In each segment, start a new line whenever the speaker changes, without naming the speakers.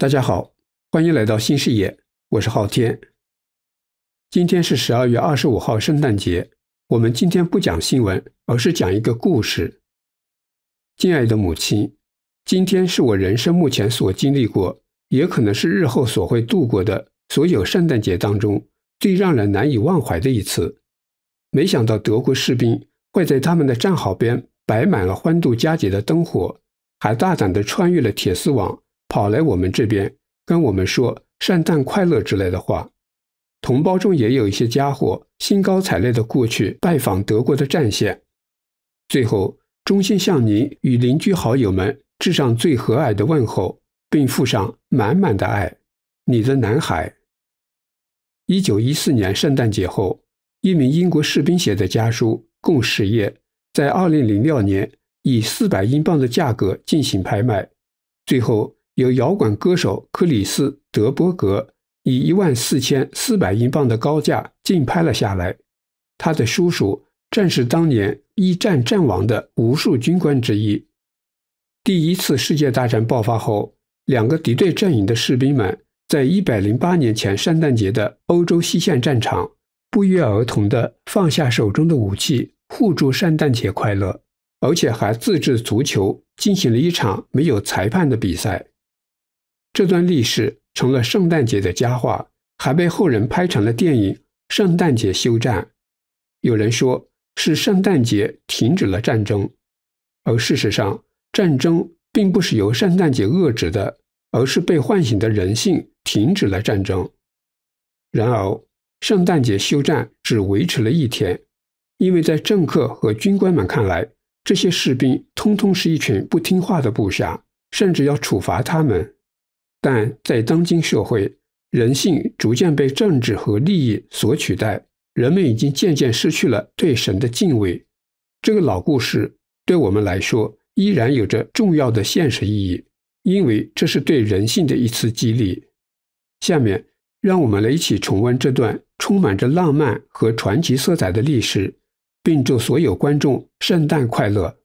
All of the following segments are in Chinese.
大家好，欢迎来到新视野，我是昊天。今天是十二月二十五号，圣诞节。我们今天不讲新闻，而是讲一个故事。敬爱的母亲，今天是我人生目前所经历过，也可能是日后所会度过的所有圣诞节当中最让人难以忘怀的一次。没想到德国士兵会在他们的战壕边摆满了欢度佳节的灯火，还大胆的穿越了铁丝网。跑来我们这边跟我们说圣诞快乐之类的话，同胞中也有一些家伙兴高采烈地过去拜访德国的战线，最后衷心向您与邻居好友们致上最和蔼的问候，并附上满满的爱，你的男孩。一九一四年圣诞节后，一名英国士兵写的家书共十页，在二零零六年以四百英镑的价格进行拍卖，最后。由摇滚歌手克里斯·德波格以一万四千四百英镑的高价竞拍了下来。他的叔叔正是当年一战阵亡的无数军官之一。第一次世界大战爆发后，两个敌对阵营的士兵们在一百零八年前圣诞节的欧洲西线战场，不约而同地放下手中的武器，互助圣诞节快乐，而且还自制足球，进行了一场没有裁判的比赛。这段历史成了圣诞节的佳话，还被后人拍成了电影《圣诞节休战》。有人说是圣诞节停止了战争，而事实上，战争并不是由圣诞节遏制的，而是被唤醒的人性停止了战争。然而，圣诞节休战只维持了一天，因为在政客和军官们看来，这些士兵通通是一群不听话的部下，甚至要处罚他们。但在当今社会，人性逐渐被政治和利益所取代，人们已经渐渐失去了对神的敬畏。这个老故事对我们来说依然有着重要的现实意义，因为这是对人性的一次激励。下面，让我们来一起重温这段充满着浪漫和传奇色彩的历史，并祝所有观众圣诞快乐。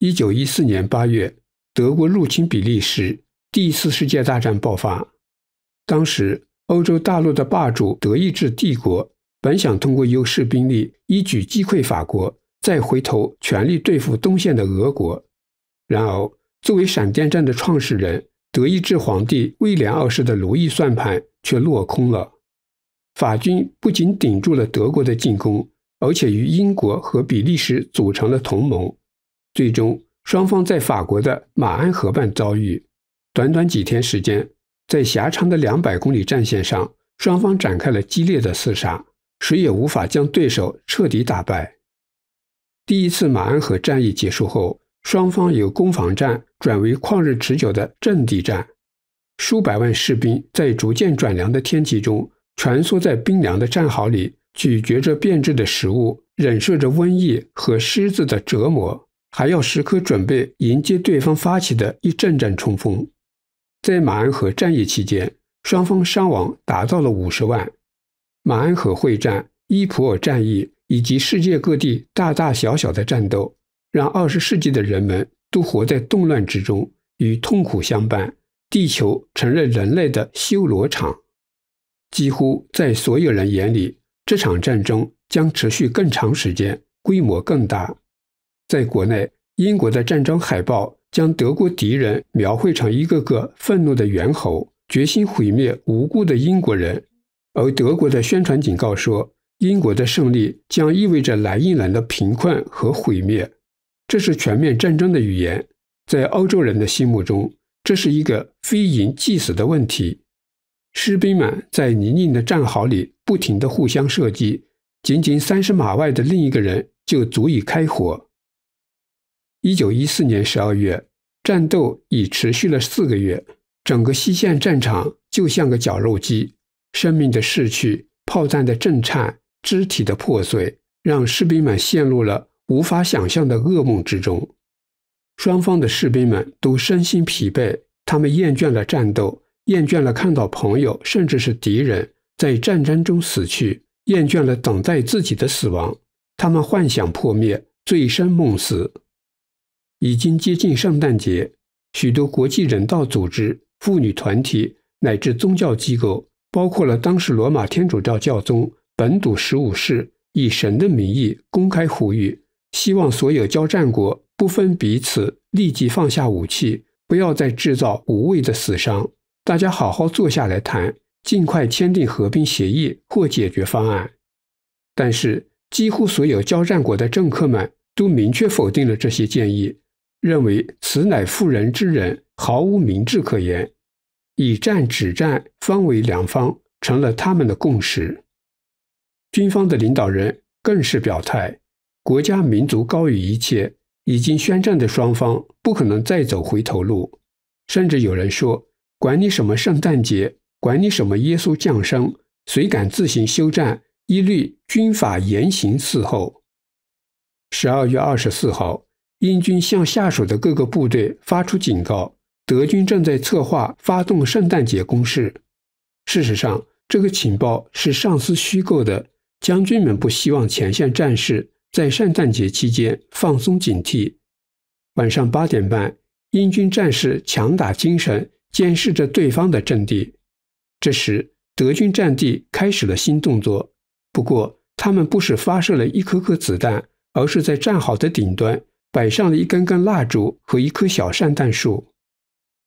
一九一四年八月，德国入侵比利时。第一次世界大战爆发，当时欧洲大陆的霸主德意志帝国本想通过优势兵力一举击溃法国，再回头全力对付东线的俄国。然而，作为闪电战的创始人，德意志皇帝威廉二世的如意算盘却落空了。法军不仅顶住了德国的进攻，而且与英国和比利时组成了同盟，最终双方在法国的马鞍河畔遭遇。短短几天时间，在狭长的两百公里战线上，双方展开了激烈的厮杀，谁也无法将对手彻底打败。第一次马鞍河战役结束后，双方由攻防战转为旷日持久的阵地战。数百万士兵在逐渐转凉的天气中蜷缩在冰凉的战壕里，咀嚼着变质的食物，忍受着瘟疫和虱子的折磨，还要时刻准备迎接对方发起的一阵阵冲锋。在马恩河战役期间，双方伤亡达到了五十万。马恩河会战、伊普尔战役以及世界各地大大小小的战斗，让二十世纪的人们都活在动乱之中，与痛苦相伴。地球成了人类的修罗场。几乎在所有人眼里，这场战争将持续更长时间，规模更大。在国内，英国的战争海报。将德国敌人描绘成一个个愤怒的猿猴，决心毁灭无辜的英国人；而德国的宣传警告说，英国的胜利将意味着莱茵兰的贫困和毁灭。这是全面战争的语言，在欧洲人的心目中，这是一个非赢即死的问题。士兵们在泥泞的战壕里不停地互相射击，仅仅三十码外的另一个人就足以开火。一九一四年十二月，战斗已持续了四个月，整个西线战场就像个绞肉机，生命的逝去、炮弹的震颤、肢体的破碎，让士兵们陷入了无法想象的噩梦之中。双方的士兵们都身心疲惫，他们厌倦了战斗，厌倦了看到朋友甚至是敌人在战争中死去，厌倦了等待自己的死亡。他们幻想破灭，醉生梦死。已经接近圣诞节，许多国际人道组织、妇女团体乃至宗教机构，包括了当时罗马天主教教宗本笃十五世，以神的名义公开呼吁，希望所有交战国不分彼此，立即放下武器，不要再制造无谓的死伤，大家好好坐下来谈，尽快签订和平协议或解决方案。但是，几乎所有交战国的政客们都明确否定了这些建议。认为此乃妇人之仁，毫无明智可言。以战止战方为良方，成了他们的共识。军方的领导人更是表态：国家民族高于一切。已经宣战的双方不可能再走回头路。甚至有人说：“管你什么圣诞节，管你什么耶稣降生，谁敢自行休战，一律军法严刑伺候。”十二月二十四号。英军向下属的各个部队发出警告：德军正在策划发动圣诞节攻势。事实上，这个情报是上司虚构的。将军们不希望前线战士在圣诞节期间放松警惕。晚上八点半，英军战士强打精神，监视着对方的阵地。这时，德军战地开始了新动作。不过，他们不是发射了一颗颗子弹，而是在战壕的顶端。摆上了一根根蜡烛和一棵小圣诞树，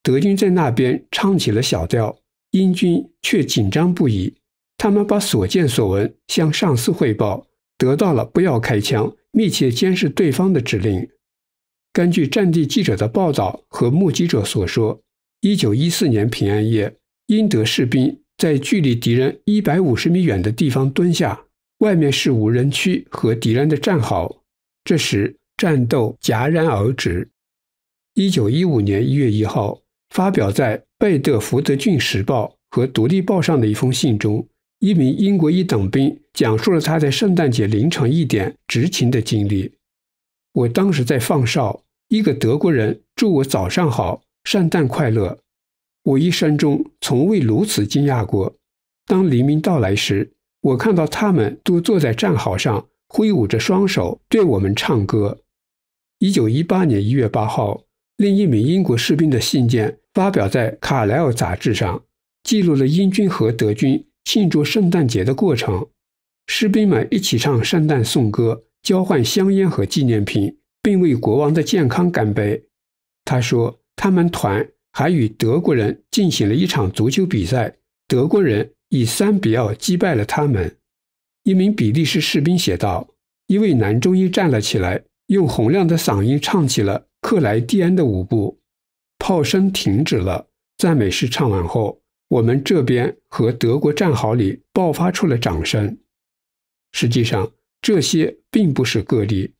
德军在那边唱起了小调，英军却紧张不已。他们把所见所闻向上司汇报，得到了不要开枪、密切监视对方的指令。根据战地记者的报道和目击者所说，一九一四年平安夜，英德士兵在距离敌人一百五十米远的地方蹲下，外面是无人区和敌人的战壕。这时，战斗戛然而止。一九一五年一月一号，发表在贝德福德郡时报和独立报上的一封信中，一名英国一等兵讲述了他在圣诞节凌晨一点执勤的经历。我当时在放哨，一个德国人祝我早上好，圣诞快乐。我一生中从未如此惊讶过。当黎明到来时，我看到他们都坐在战壕上，挥舞着双手对我们唱歌。一九一八年一月八号，另一名英国士兵的信件发表在《卡莱尔》杂志上，记录了英军和德军庆祝圣诞节的过程。士兵们一起唱圣诞颂歌，交换香烟和纪念品，并为国王的健康干杯。他说，他们团还与德国人进行了一场足球比赛，德国人以三比二击败了他们。一名比利时士兵写道：“一位男中医站了起来。”用洪亮的嗓音唱起了克莱蒂安的舞步，炮声停止了。赞美诗唱完后，我们这边和德国战壕里爆发出了掌声。实际上，这些并不是个例，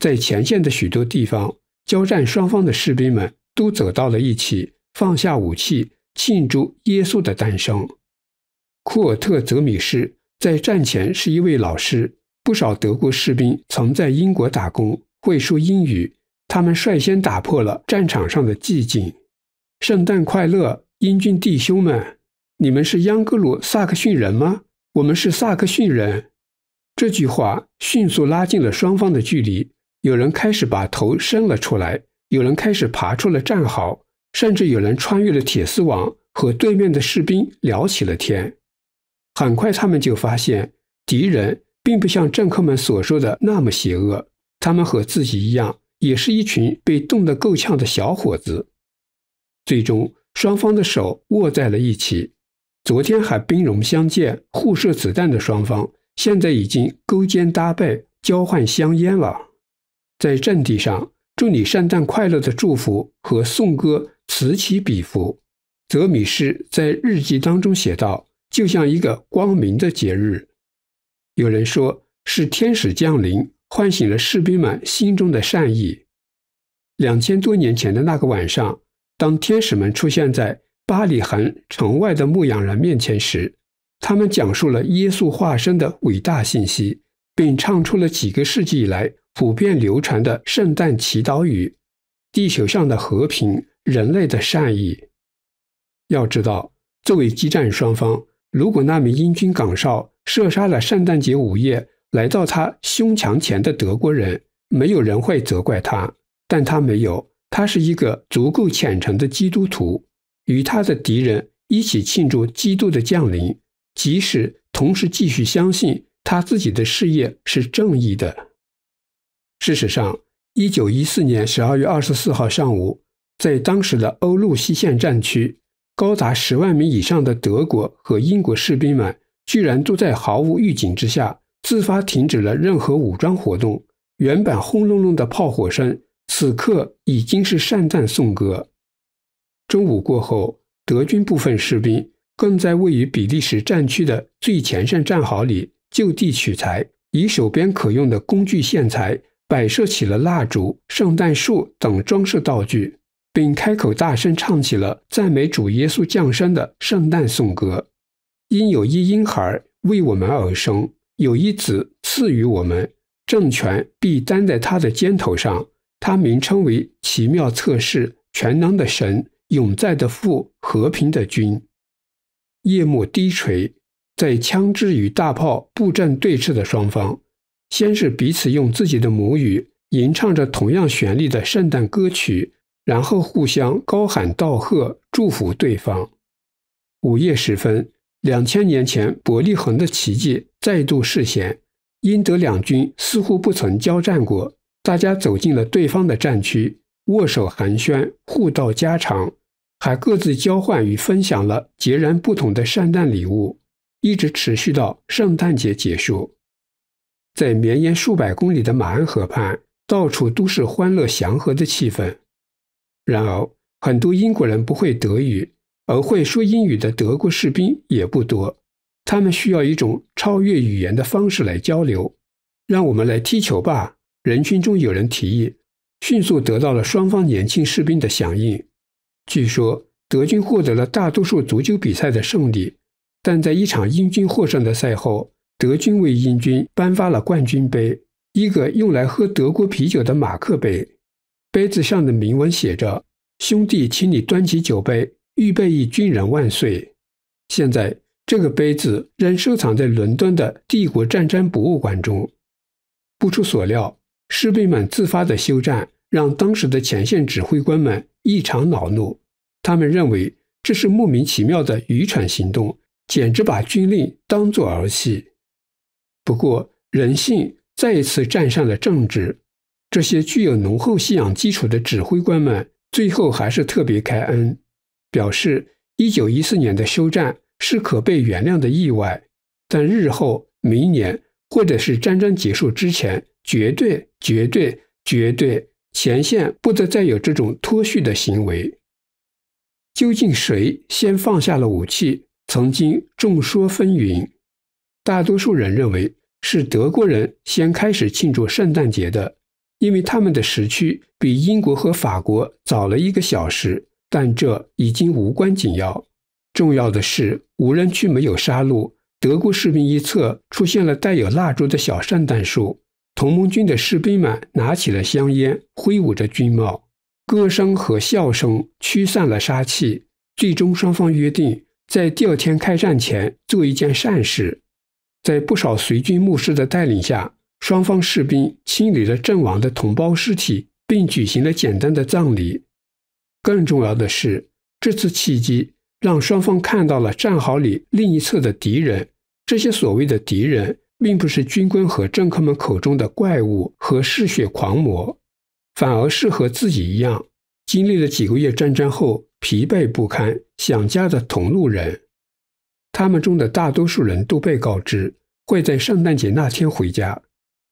在前线的许多地方，交战双方的士兵们都走到了一起，放下武器，庆祝耶稣的诞生。库尔特·泽米士在战前是一位老师，不少德国士兵曾在英国打工。会说英语，他们率先打破了战场上的寂静。“圣诞快乐，英军弟兄们！你们是央格鲁萨克逊人吗？”“我们是萨克逊人。”这句话迅速拉近了双方的距离。有人开始把头伸了出来，有人开始爬出了战壕，甚至有人穿越了铁丝网，和对面的士兵聊起了天。很快，他们就发现敌人并不像政客们所说的那么邪恶。他们和自己一样，也是一群被冻得够呛的小伙子。最终，双方的手握在了一起。昨天还兵戎相见、互射子弹的双方，现在已经勾肩搭背、交换香烟了。在战地上，祝你圣诞快乐的祝福和颂歌此起彼伏。泽米士在日记当中写道：“就像一个光明的节日，有人说是天使降临。”唤醒了士兵们心中的善意。两千多年前的那个晚上，当天使们出现在巴里恒城外的牧羊人面前时，他们讲述了耶稣化身的伟大信息，并唱出了几个世纪以来普遍流传的圣诞祈祷语：地球上的和平，人类的善意。要知道，作为激战双方，如果那名英军岗哨射杀了圣诞节午夜。来到他胸墙前的德国人，没有人会责怪他，但他没有。他是一个足够虔诚的基督徒，与他的敌人一起庆祝基督的降临，即使同时继续相信他自己的事业是正义的。事实上，一九一四年十二月二十四号上午，在当时的欧陆西线战区，高达十万名以上的德国和英国士兵们，居然都在毫无预警之下。自发停止了任何武装活动，原本轰隆隆的炮火声，此刻已经是圣诞颂歌。中午过后，德军部分士兵更在位于比利时战区的最前线战壕里，就地取材，以手边可用的工具、线材摆设起了蜡烛、圣诞树等装饰道具，并开口大声唱起了赞美主耶稣降生的圣诞颂歌。因有一婴孩为我们而生。有一子赐予我们政权，必担在他的肩头上。他名称为奇妙测试全能的神，永在的父，和平的君。夜幕低垂，在枪支与大炮布阵对峙的双方，先是彼此用自己的母语吟唱着同样旋律的圣诞歌曲，然后互相高喊道贺、祝福对方。午夜时分，两千年前伯利恒的奇迹。再度示贤，英德两军似乎不曾交战过。大家走进了对方的战区，握手寒暄，互道家常，还各自交换与分享了截然不同的圣诞礼物，一直持续到圣诞节结束。在绵延数百公里的马恩河畔，到处都是欢乐祥和的气氛。然而，很多英国人不会德语，而会说英语的德国士兵也不多。他们需要一种超越语言的方式来交流。让我们来踢球吧！人群中有人提议，迅速得到了双方年轻士兵的响应。据说德军获得了大多数足球比赛的胜利，但在一场英军获胜的赛后，德军为英军颁发了冠军杯，一个用来喝德国啤酒的马克杯。杯子上的铭文写着：“兄弟，请你端起酒杯，预备役军人万岁！”现在。这个杯子仍收藏在伦敦的帝国战争博物馆中。不出所料，士兵们自发的休战让当时的前线指挥官们异常恼怒，他们认为这是莫名其妙的愚蠢行动，简直把军令当作儿戏。不过，人性再一次战胜了政治，这些具有浓厚信仰基础的指挥官们最后还是特别开恩，表示一九一四年的休战。是可被原谅的意外，但日后、明年或者是战争结束之前，绝对、绝对、绝对，前线不得再有这种脱序的行为。究竟谁先放下了武器？曾经众说纷纭，大多数人认为是德国人先开始庆祝圣诞节的，因为他们的时区比英国和法国早了一个小时。但这已经无关紧要。重要的是，无人区没有杀戮。德国士兵一侧出现了带有蜡烛的小圣诞树，同盟军的士兵们拿起了香烟，挥舞着军帽，歌声和笑声驱散了杀气。最终，双方约定在第二天开战前做一件善事。在不少随军牧师的带领下，双方士兵清理了阵亡的同胞尸体，并举行了简单的葬礼。更重要的是，这次契机。让双方看到了战壕里另一侧的敌人。这些所谓的敌人，并不是军官和政客们口中的怪物和嗜血狂魔，反而是和自己一样，经历了几个月战争后疲惫不堪、想家的同路人。他们中的大多数人都被告知会在圣诞节那天回家。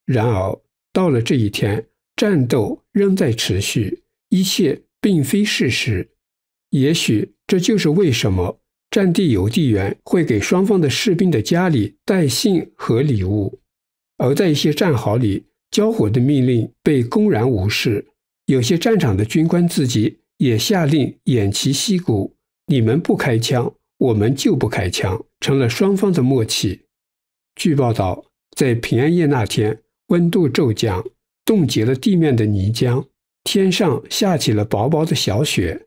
然而，到了这一天，战斗仍在持续，一切并非事实。也许这就是为什么战地邮递员会给双方的士兵的家里带信和礼物，而在一些战壕里，交火的命令被公然无视。有些战场的军官自己也下令偃旗息鼓：“你们不开枪，我们就不开枪。”成了双方的默契。据报道，在平安夜那天，温度骤降，冻结了地面的泥浆，天上下起了薄薄的小雪。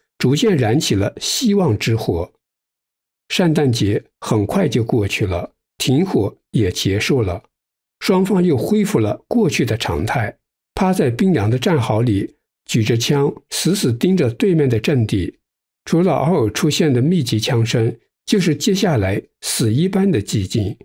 逐渐燃起了希望之火，圣诞节很快就过去了，停火也结束了，双方又恢复了过去的常态，趴在冰凉的战壕里，举着枪，死死盯着对面的阵地，除了偶尔出现的密集枪声，就是接下来死一般的寂静。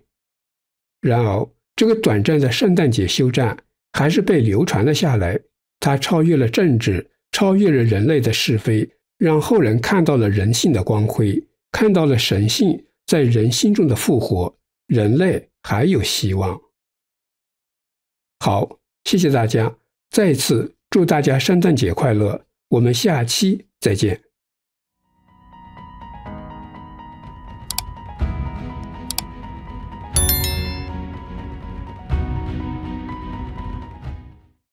然而，这个短暂的圣诞节休战还是被流传了下来，它超越了政治，超越了人类的是非。让后人看到了人性的光辉，看到了神性在人心中的复活，人类还有希望。好，谢谢大家，再次祝大家圣诞节快乐，我们下期再见。